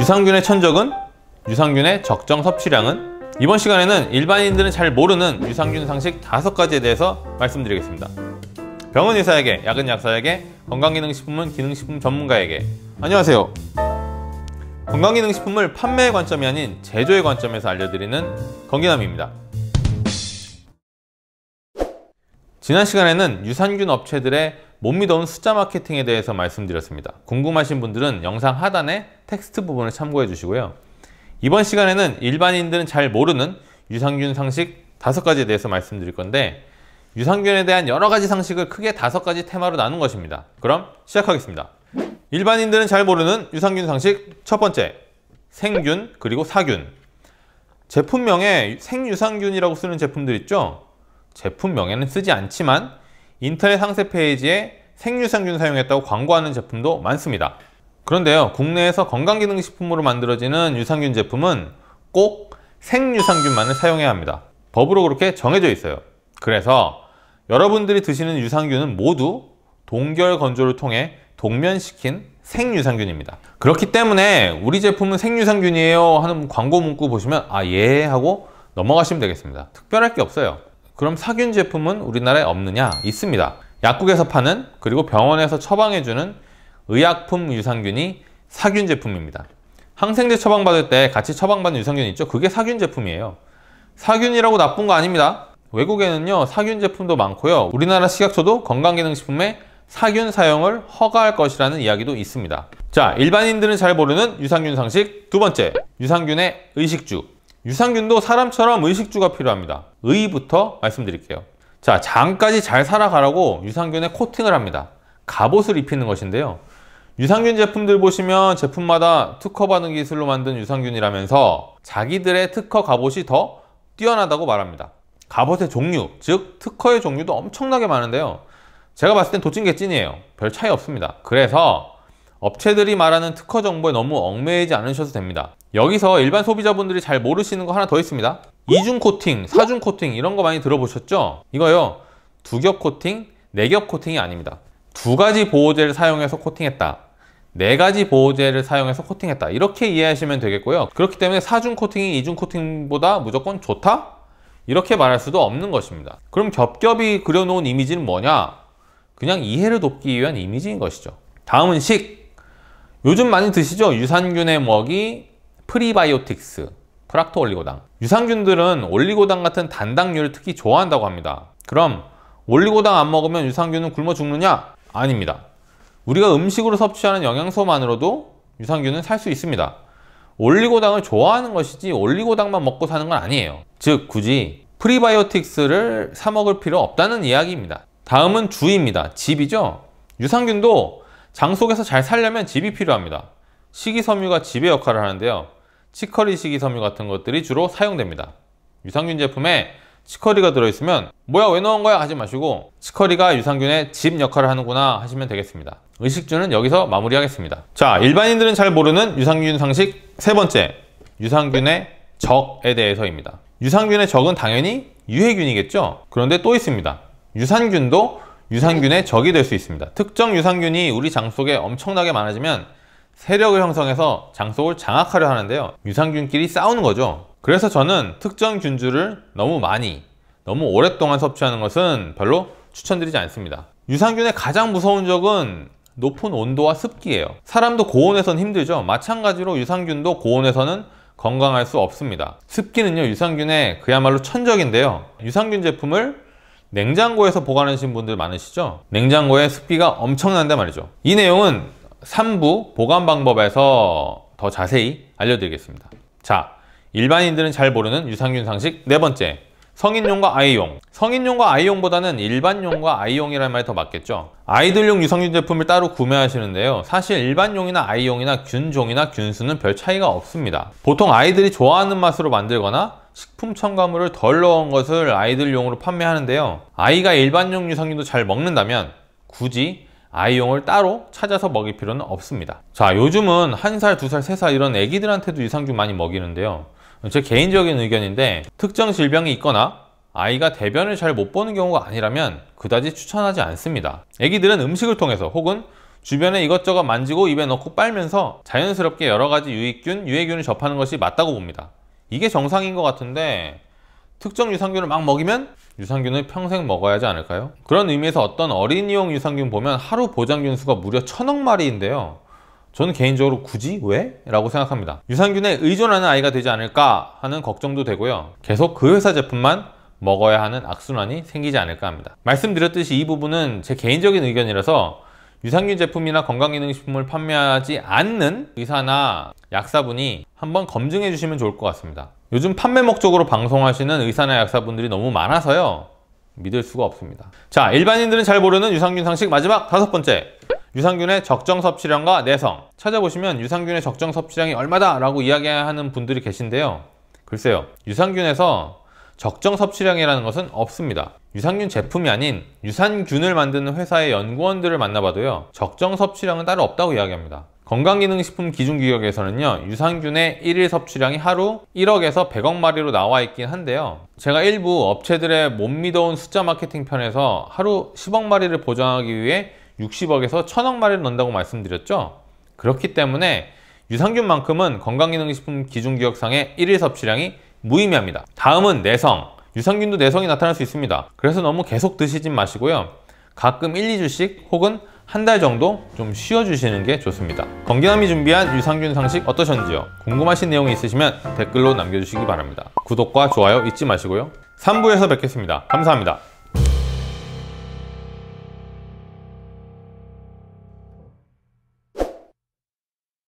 유산균의 천적은? 유산균의 적정 섭취량은? 이번 시간에는 일반인들은 잘 모르는 유산균 상식 다섯 가지에 대해서 말씀드리겠습니다. 병원 의사에게, 약은 약사에게, 건강기능식품은 기능식품 전문가에게. 안녕하세요. 건강기능식품을 판매의 관점이 아닌 제조의 관점에서 알려드리는 건기남입니다. 지난 시간에는 유산균 업체들의 못 믿어온 숫자 마케팅에 대해서 말씀드렸습니다. 궁금하신 분들은 영상 하단에 텍스트 부분을 참고해 주시고요. 이번 시간에는 일반인들은 잘 모르는 유산균 상식 다섯 가지에 대해서 말씀드릴 건데 유산균에 대한 여러 가지 상식을 크게 다섯 가지 테마로 나눈 것입니다. 그럼 시작하겠습니다. 일반인들은 잘 모르는 유산균 상식 첫 번째 생균 그리고 사균 제품명에 생유산균이라고 쓰는 제품들 있죠? 제품명에는 쓰지 않지만 인터넷 상세 페이지에 생유산균 사용했다고 광고하는 제품도 많습니다. 그런데요 국내에서 건강기능식품으로 만들어지는 유산균 제품은 꼭 생유산균만을 사용해야 합니다 법으로 그렇게 정해져 있어요 그래서 여러분들이 드시는 유산균은 모두 동결 건조를 통해 동면시킨 생유산균입니다 그렇기 때문에 우리 제품은 생유산균이에요 하는 광고 문구 보시면 아 예 하고 넘어가시면 되겠습니다 특별할 게 없어요 그럼 사균 제품은 우리나라에 없느냐? 있습니다 약국에서 파는 그리고 병원에서 처방해주는 의약품 유산균이 사균 제품입니다. 항생제 처방받을 때 같이 처방받는 유산균 있죠? 그게 사균 제품이에요. 사균이라고 나쁜 거 아닙니다. 외국에는요 사균 제품도 많고요. 우리나라 식약처도 건강기능식품에 사균 사용을 허가할 것이라는 이야기도 있습니다. 자, 일반인들은 잘 모르는 유산균 상식 두 번째, 유산균의 의식주. 유산균도 사람처럼 의식주가 필요합니다. 의부터 말씀드릴게요. 자, 장까지 잘 살아가라고 유산균에 코팅을 합니다. 갑옷을 입히는 것인데요. 유산균 제품들 보시면 제품마다 특허 받은 기술로 만든 유산균이라면서 자기들의 특허 갑옷이 더 뛰어나다고 말합니다. 갑옷의 종류, 즉 특허의 종류도 엄청나게 많은데요. 제가 봤을 땐 도찐개찐이에요. 별 차이 없습니다. 그래서 업체들이 말하는 특허 정보에 너무 얽매이지 않으셔도 됩니다. 여기서 일반 소비자분들이 잘 모르시는 거 하나 더 있습니다. 이중 코팅, 사중 코팅 이런 거 많이 들어보셨죠? 이거요. 두 겹 코팅, 네 겹 코팅이 아닙니다. 두 가지 보호제를 사용해서 코팅했다. 네 가지 보호제를 사용해서 코팅했다 이렇게 이해하시면 되겠고요 그렇기 때문에 사중 코팅이 이중 코팅보다 무조건 좋다? 이렇게 말할 수도 없는 것입니다 그럼 겹겹이 그려놓은 이미지는 뭐냐? 그냥 이해를 돕기 위한 이미지인 것이죠 다음은 식 요즘 많이 드시죠? 유산균의 먹이 프리바이오틱스 프락토올리고당 유산균들은 올리고당 같은 단당류를 특히 좋아한다고 합니다 그럼 올리고당 안 먹으면 유산균은 굶어 죽느냐? 아닙니다 우리가 음식으로 섭취하는 영양소만으로도 유산균은 살 수 있습니다. 올리고당을 좋아하는 것이지 올리고당만 먹고 사는 건 아니에요. 즉 굳이 프리바이오틱스를 사 먹을 필요 없다는 이야기입니다. 다음은 주입니다. 집이죠. 유산균도 장 속에서 잘 살려면 집이 필요합니다. 식이섬유가 집의 역할을 하는데요. 치커리 식이섬유 같은 것들이 주로 사용됩니다. 유산균 제품에 치커리가 들어있으면 뭐야 왜 넣은 거야 하지 마시고 치커리가 유산균의 집 역할을 하는구나 하시면 되겠습니다 의식주는 여기서 마무리하겠습니다 자 일반인들은 잘 모르는 유산균 상식 세 번째 유산균의 적에 대해서입니다 유산균의 적은 당연히 유해균이겠죠 그런데 또 있습니다 유산균도 유산균의 적이 될 수 있습니다 특정 유산균이 우리 장 속에 엄청나게 많아지면 세력을 형성해서 장 속을 장악하려 하는데요 유산균끼리 싸우는 거죠 그래서 저는 특정 균주를 너무 많이 너무 오랫동안 섭취하는 것은 별로 추천드리지 않습니다 유산균의 가장 무서운 적은 높은 온도와 습기예요 사람도 고온에선 힘들죠 마찬가지로 유산균도 고온에서는 건강할 수 없습니다 습기는요 유산균의 그야말로 천적인데요 유산균 제품을 냉장고에서 보관하시는 분들 많으시죠 냉장고에 습기가 엄청난데 말이죠 이 내용은 3부 보관 방법에서 더 자세히 알려드리겠습니다 자 일반인들은 잘 모르는 유산균 상식 네 번째 성인용과 아이용 성인용과 아이용보다는 일반용과 아이용이라는 말이 더 맞겠죠 아이들용 유산균 제품을 따로 구매하시는데요 사실 일반용이나 아이용이나 균종이나 균수는 별 차이가 없습니다 보통 아이들이 좋아하는 맛으로 만들거나 식품 첨가물을 덜 넣은 것을 아이들용으로 판매하는데요 아이가 일반용 유산균도 잘 먹는다면 굳이 아이용을 따로 찾아서 먹일 필요는 없습니다 자 요즘은 한 살 두 살 세 살 이런 애기들한테도 유산균 많이 먹이는데요 제 개인적인 의견인데 특정 질병이 있거나 아이가 대변을 잘 못 보는 경우가 아니라면 그다지 추천하지 않습니다 애기들은 음식을 통해서 혹은 주변에 이것저것 만지고 입에 넣고 빨면서 자연스럽게 여러가지 유익균, 유해균을 접하는 것이 맞다고 봅니다 이게 정상인 것 같은데 특정 유산균을 막 먹이면 유산균을 평생 먹어야 하지 않을까요? 그런 의미에서 어떤 어린이용 유산균 보면 하루 보장균 수가 무려 천억 마리인데요 저는 개인적으로 굳이 왜? 라고 생각합니다. 유산균에 의존하는 아이가 되지 않을까 하는 걱정도 되고요. 계속 그 회사 제품만 먹어야 하는 악순환이 생기지 않을까 합니다. 말씀드렸듯이 이 부분은 제 개인적인 의견이라서 유산균 제품이나 건강기능식품을 판매하지 않는 의사나 약사분이 한번 검증해 주시면 좋을 것 같습니다. 요즘 판매 목적으로 방송하시는 의사나 약사분들이 너무 많아서요. 믿을 수가 없습니다. 자, 일반인들은 잘 모르는 유산균 상식 마지막 다섯 번째. 유산균의 적정 섭취량과 내성 찾아보시면 유산균의 적정 섭취량이 얼마다 라고 이야기하는 분들이 계신데요 글쎄요 유산균에서 적정 섭취량이라는 것은 없습니다 유산균 제품이 아닌 유산균을 만드는 회사의 연구원들을 만나봐도요 적정 섭취량은 따로 없다고 이야기합니다 건강기능식품 기준규격에서는요 유산균의 1일 섭취량이 하루 1억에서 100억 마리로 나와 있긴 한데요 제가 일부 업체들의 못 믿어온 숫자 마케팅 편에서 하루 10억 마리를 보장하기 위해 60억에서 1000억 마리를 넣는다고 말씀드렸죠. 그렇기 때문에 유산균만큼은 건강기능식품 기준기억상의 1일 섭취량이 무의미합니다. 다음은 내성. 유산균도 내성이 나타날 수 있습니다. 그래서 너무 계속 드시진 마시고요. 가끔 1, 2주씩 혹은 한 달 정도 좀 쉬어주시는 게 좋습니다. 건기남이 준비한 유산균 상식 어떠셨는지요? 궁금하신 내용이 있으시면 댓글로 남겨주시기 바랍니다. 구독과 좋아요 잊지 마시고요. 3부에서 뵙겠습니다. 감사합니다.